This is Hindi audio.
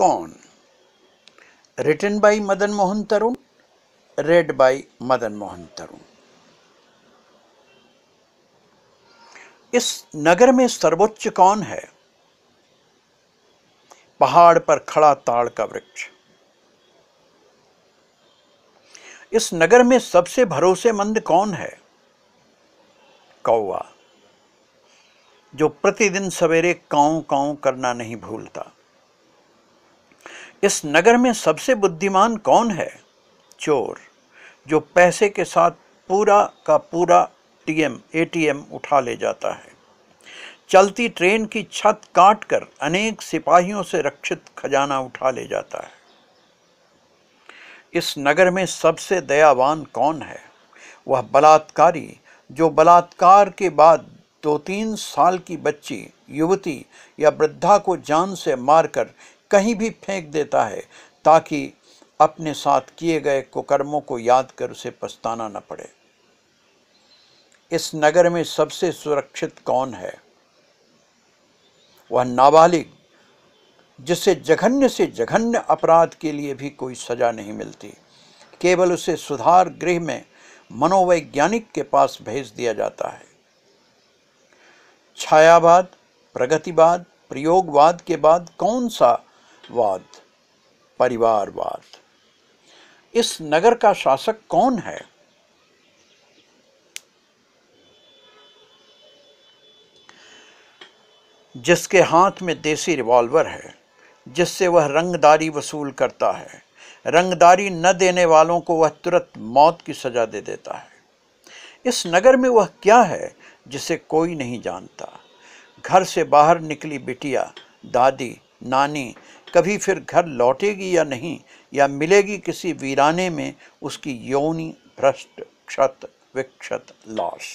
कौन written by Madan Mohan Tarun read by Madan Mohan Tarun इस नगर में सर्वोच्च कौन है पहाड़ पर खड़ा ताड़ का वृक्ष इस नगर में सबसे भरोसेमंद कौन है कौआ जो प्रतिदिन सवेरे काऊ काऊ करना नहीं भूलता इस नगर में सबसे बुद्धिमान कौन है चोर जो पैसे के साथ पूरा का पूरा टीएम एटीएम उठा ले जाता है चलती ट्रेन की छत काटकर अनेक सिपाहियों से रक्षित खजाना उठा ले जाता है इस नगर में सबसे दयावान कौन है वह बलात्कारी जो बलात्कार के बाद दो तीन साल की बच्ची युवती या वृद्धा को जान से मारकर कहीं भी फेंक देता है ताकि अपने साथ किए गए कुकर्मों को याद कर उसे पछताना न पड़े इस नगर में सबसे सुरक्षित कौन है वह नाबालिग जिसे जघन्य से जघन्य अपराध के लिए भी कोई सजा नहीं मिलती केवल उसे सुधार गृह में मनोवैज्ञानिक के पास भेज दिया जाता है छायावाद प्रगतिवाद प्रयोगवाद के बाद कौन सा राष्ट्रवाद परिवारवाद इस नगर का शासक कौन है जिसके हाथ में देसी रिवॉल्वर है जिससे वह रंगदारी वसूल करता है रंगदारी न देने वालों को वह तुरंत मौत की सज़ा दे देता है इस नगर में वह क्या है जिसे कोई नहीं जानता घर से बाहर निकली बिटिया दादी नानी कभी फिर घर लौटेगी या नहीं या मिलेगी किसी वीराने में उसकी यौनी भ्रष्ट क्षत विक्षत लाश